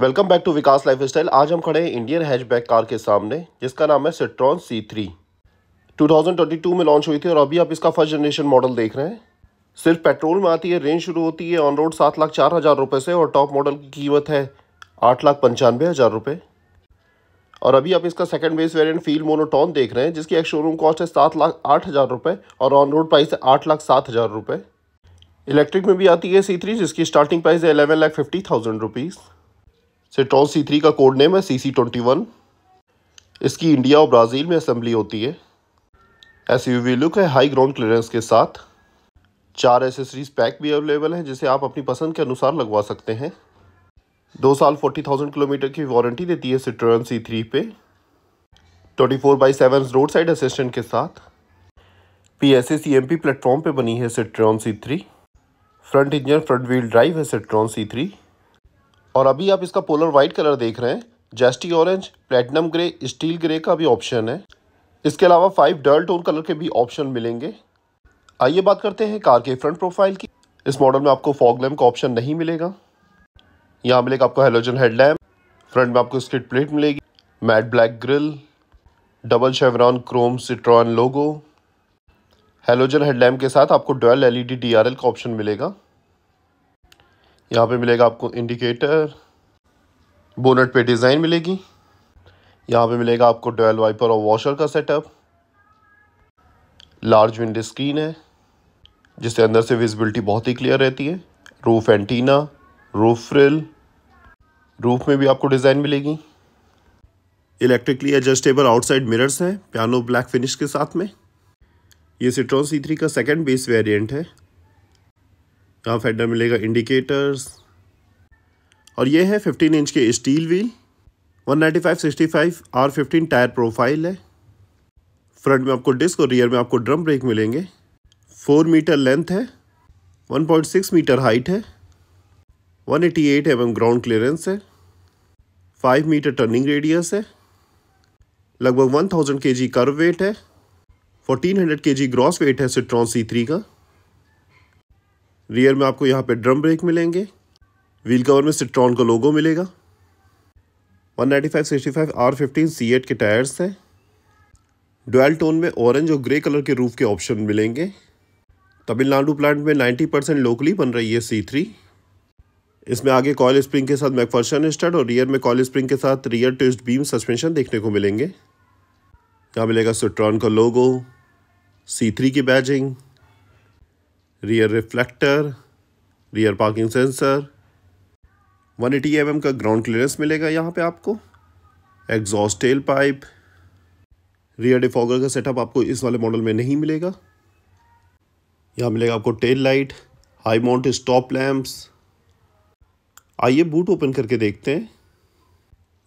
welcome back to Vikas lifestyle आज हम खड़े हैं इंडियन हैचबैक कार के सामने जिसका नाम है सिट्रॉन सी थ्री टू में लॉन्च हुई थी और अभी आप इसका फर्स्ट जनरेशन मॉडल देख रहे हैं सिर्फ पेट्रोल में आती है रेंज शुरू होती है ऑन रोड सात लाख चार हज़ार रुपये से और टॉप मॉडल की कीमत है आठ लाख पंचानवे हज़ार रुपये और अभी आप इसका second base variant Feel monotone देख रहे हैं जिसकी एक शोरूम कॉस्ट है सात लाख आठ हज़ार रुपये और ऑन रोड प्राइस है आठ लाख सात हज़ार रुपये इलेक्ट्रिक में भी आती है सी थ्री जिसकी स्टार्टिंग प्राइस है eleven lakh fifty thousand rupees Citroen C three का कोड नेम है सी सी ट्वेंटी वन इसकी इंडिया और ब्राज़ील में असम्बली होती है एस यू वी लुक है हाई ग्राउंड क्लियरेंस के साथ चार एसेसरीज पैक भी अवेलेबल हैं जिसे आप अपनी पसंद के अनुसार लगवा सकते हैं दो साल फोर्टी थाउजेंड किलोमीटर की वारंटी देती है सिट्रॉन सी थ्री पे twenty four by seven road side assistant के साथ P S C M P platform पर बनी है Citroen C three front engine front wheel drive है सिट्रॉन सी थ्री और अभी आप इसका पोलर वाइट कलर देख रहे हैं zesty orange platinum grey steel grey का भी ऑप्शन है इसके अलावा फाइव डल टोन कलर के भी ऑप्शन मिलेंगे आइए बात करते हैं कार के फ्रंट प्रोफाइल की इस मॉडल में आपको फॉग लैम्प का ऑप्शन नहीं मिलेगा यहाँ मिलेगा आपको हेलोजन लैम्प फ्रंट में आपको स्किट प्लेट मिलेगी matte black grille double chevron chrome Citroen logo halogen headlamp के साथ आपको डोल एलईडी डीआरएल का ऑप्शन मिलेगा यहाँ पे मिलेगा आपको इंडिकेटर बोनट पे डिज़ाइन मिलेगी यहाँ पे मिलेगा आपको डोल वाइपर और वॉशर का सेटअप लार्ज विंडो स्क्रीन है जिससे अंदर से विजिबिलिटी बहुत ही क्लियर रहती है roof antenna roof frill roof में भी आपको डिज़ाइन मिलेगी इलेक्ट्रिकली एडजस्टेबल आउटसाइड मिरर्स हैं पियानो ब्लैक फिनिश के साथ में ये सिट्रॉन सी थ्री का सेकेंड बेस वेरियंट है यहाँ फेडर मिलेगा इंडिकेटर्स और ये है 15 इंच के steel wheel 195 65 R 15 tyre profile है फ्रंट में आपको डिस्क और रियर में आपको ड्रम ब्रेक मिलेंगे 4 मीटर लेंथ है 1.6 मीटर हाइट है 188 एटी एम ग्राउंड क्लियरेंस है 5 मीटर टर्निंग रेडियस है लगभग 1000 थाउजेंड के जी कर वेट है 1400 hundred K G gross weight है सिट्रॉन सी थ्री का रियर में आपको यहाँ पे ड्रम ब्रेक मिलेंगे व्हील कवर में सिट्रॉन का लोगो मिलेगा 195 65 आर फिफ्टीन सी के टायर्स हैं डोल टोन में ऑरेंज और ग्रे कलर के रूफ के ऑप्शन मिलेंगे तमिलनाडु प्लांट में 90 परसेंट लोकली बन रही है सी थ्री इसमें आगे कॉल स्प्रिंग के साथ मैकफर्शन स्टड और रियर में कॉल स्प्रिंग के साथ रियर ट्विस्ट बीम सस्पेंशन देखने को मिलेंगे यहाँ मिलेगा सिट्रॉन का लोगो सी थ्री की badging rear reflector rear parking sensor 180 eighty mm का ग्राउंड क्लियरेंस मिलेगा यहाँ पे आपको exhaust tail pipe rear defogger का सेटअप आपको इस वाले मॉडल में नहीं मिलेगा यहाँ मिलेगा आपको tail light high mount stop lamps आइए बूट ओपन करके देखते हैं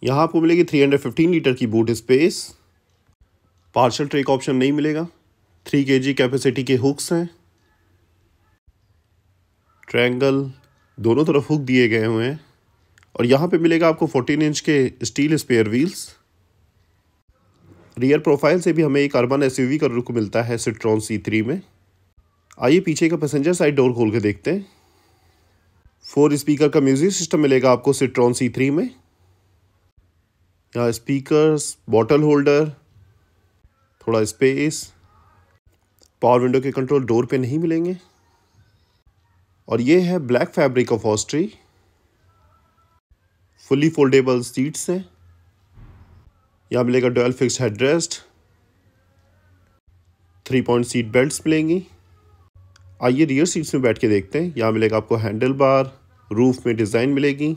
यहाँ आपको मिलेगी 315 लीटर की boot space parcel tray option नहीं मिलेगा 3 के कैपेसिटी के हुक्स हैं ट्रायंगल दोनों तरफ हुक दिए गए हुए हैं और यहाँ पे मिलेगा आपको 14 इंच के steel spare wheels rear profile से भी हमें एक अर्बन एस यू का रुक मिलता है सिट्रॉन सी थ्री में आइए पीछे का पैसेंजर साइड डोर खोल के देखते हैं फोर स्पीकर का म्यूज़िक सिस्टम मिलेगा आपको सिट्रॉन सी थ्री में यहाँ स्पीकर्स बॉटल होल्डर थोड़ा स्पेस पावर विंडो के कंट्रोल डोर पे नहीं मिलेंगे और ये है black fabric upholstery fully foldable seats है यहाँ मिलेगा डोल fix head rest three point seat belts मिलेंगी आइए रियर सीट्स में बैठ के देखते हैं यहाँ मिलेगा आपको हैंडल बार रूफ में डिज़ाइन मिलेगी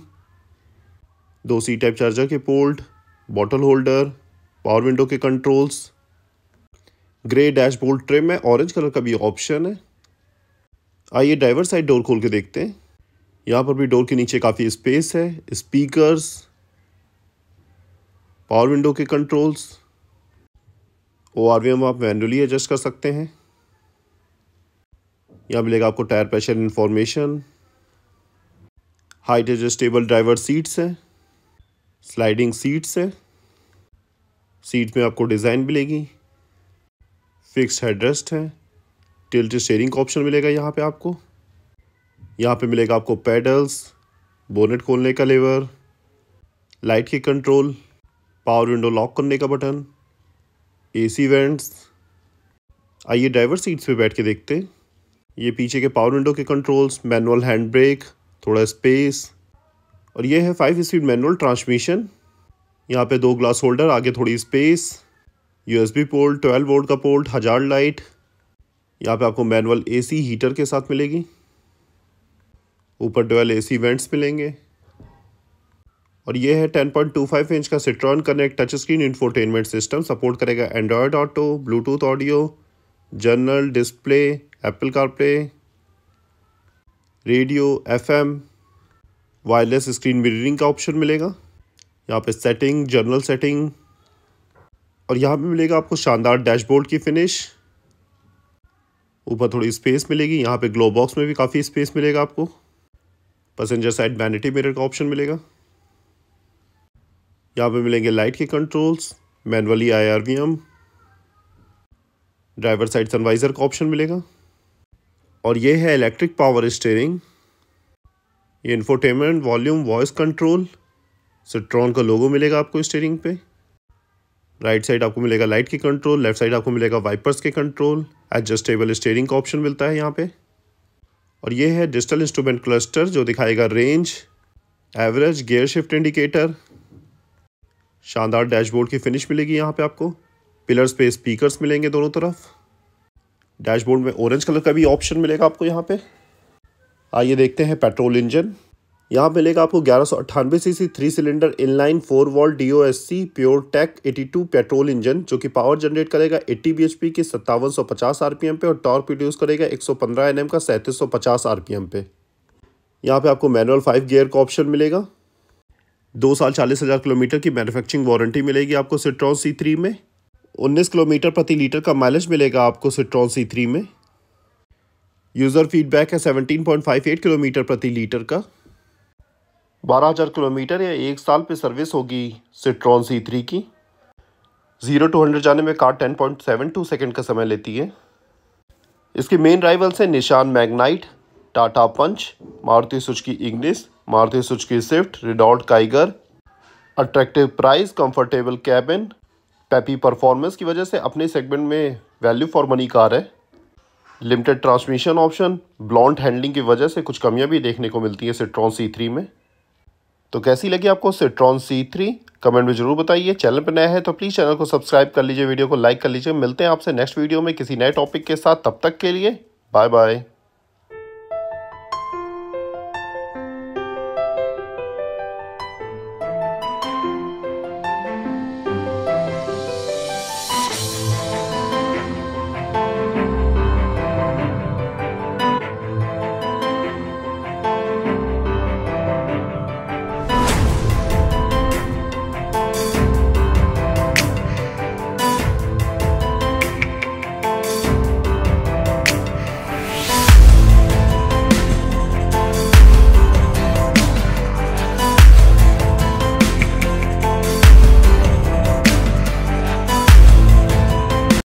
दो सी टाइप चार्जर के port bottle holder power window के कंट्रोल्स ग्रे डैशबोर्ड ट्रिम है ऑरेंज कलर का भी ऑप्शन है आइए ड्राइवर साइड डोर खोल के देखते हैं यहाँ पर भी डोर के नीचे काफ़ी स्पेस है स्पीकर्स पावर विंडो के controls O R V M आप मैनुअली एडजस्ट कर सकते हैं यहाँ मिलेगा आपको tyre pressure information height adjustable driver seats हैं स्लाइडिंग सीट्स है सीट में आपको डिज़ाइन मिलेगी फिक्स हेडरेस्ट है टिल्ट स्टेयरिंग का ऑप्शन मिलेगा यहाँ पे आपको यहाँ पे मिलेगा आपको पैडल्स बोनेट खोलने का लेवर लाइट के कंट्रोल पावर विंडो लॉक करने का बटन एसी वेंट्स आइए ड्राइवर सीट्स पे बैठ के देखते हैं ये पीछे के पावर विंडो के कंट्रोल्स मैनुअल हैंड ब्रेक थोड़ा स्पेस और ये है फाइव स्पीड मैनुअल ट्रांसमिशन यहाँ पे दो ग्लास होल्डर आगे थोड़ी space USB port twelve volt का पोर्ट हजार लाइट यहाँ पे आपको मैनुअल एसी हीटर के साथ मिलेगी ऊपर ए एसी वेंट्स मिलेंगे और ये है 10.25 इंच का Citroen connect touch screen infotainment system support करेगा Android auto Bluetooth audio journal display Apple CarPlay radio FM wireless screen mirroring का ऑप्शन मिलेगा यहाँ पे सेटिंग जर्नल सेटिंग और यहाँ पे मिलेगा आपको शानदार डैशबोर्ड की फिनिश ऊपर थोड़ी स्पेस मिलेगी यहाँ पे ग्लो बॉक्स में भी काफ़ी स्पेस मिलेगा आपको पैसेंजर साइड वैनिटी मिरर का ऑप्शन मिलेगा यहाँ पे मिलेंगे लाइट के controls manually I R driver side sun visor का ऑप्शन मिलेगा और ये है इलेक्ट्रिक पावर स्टेयरिंग ये infotainment volume voice control Citroen का लोगो मिलेगा आपको स्टेयरिंग पे राइट साइड आपको मिलेगा लाइट के कंट्रोल लेफ्ट साइड आपको मिलेगा वाइपर्स के कंट्रोल एडजस्टेबल स्टेयरिंग का ऑप्शन मिलता है यहाँ पे और ये है डिजिटल इंस्ट्रूमेंट क्लस्टर जो दिखाएगा range average gear shift indicator शानदार डैशबोर्ड की फिनिश मिलेगी यहाँ पे आपको पिलर्स पे स्पीकर्स मिलेंगे दोनों तरफ डैशबोर्ड में ऑरेंज कलर का भी ऑप्शन मिलेगा आपको यहाँ पे आइए देखते हैं पेट्रोल इंजन यहाँ मिलेगा आपको ग्यारह सौ अट्ठानवे C C three cylinder inline four valve D O S C pure tech eighty two petrol engine जो कि पावर जनरेट करेगा एट्टी बी एच पी के सत्तावन सौ पचास आर पी एम पे और टॉर्क प्रोड्यूस करेगा एक सौ पंद्रह एन एम का सैंतीस सौ पचास आर पी एम पे यहाँ पे आपको मैनुअल फाइव गियर का ऑप्शन मिलेगा दो साल चालीस हज़ार किलोमीटर की मैनुफैक्चरिंग वारंटी मिलेगी आपको सिट्रॉन सी थ्री में उन्नीस किलोमीटर प्रति लीटर का माइलेज मिलेगा आपको सिट्रॉन सी थ्री में यूज़र फीडबैक है seventeen point five eight kilometre प्रति लीटर का बारह हज़ार किलोमीटर या एक साल पे सर्विस होगी सिट्रॉन सी थ्री की ज़ीरो टू हंड्रेड जाने में car ten point seven two second का समय लेती है इसके मेन राइवल्स हैं निशान मैग्नाइट टाटा पंच मारुति की इग्निस मारुति की Swift Renault Kiger attractive price comfortable cabin peppy performance की वजह से अपने सेगमेंट में वैल्यू फॉर मनी कार है limited transmission option blunt handling की वजह से कुछ कमियां भी देखने को मिलती है सिट्रॉन सी थ्री में तो कैसी लगी आपको सिट्रॉन सी थ्री कमेंट में जरूर बताइए चैनल पर नया है तो प्लीज़ चैनल को सब्सक्राइब कर लीजिए वीडियो को लाइक कर लीजिए मिलते हैं आपसे नेक्स्ट वीडियो में किसी नए टॉपिक के साथ तब तक के लिए बाय बाय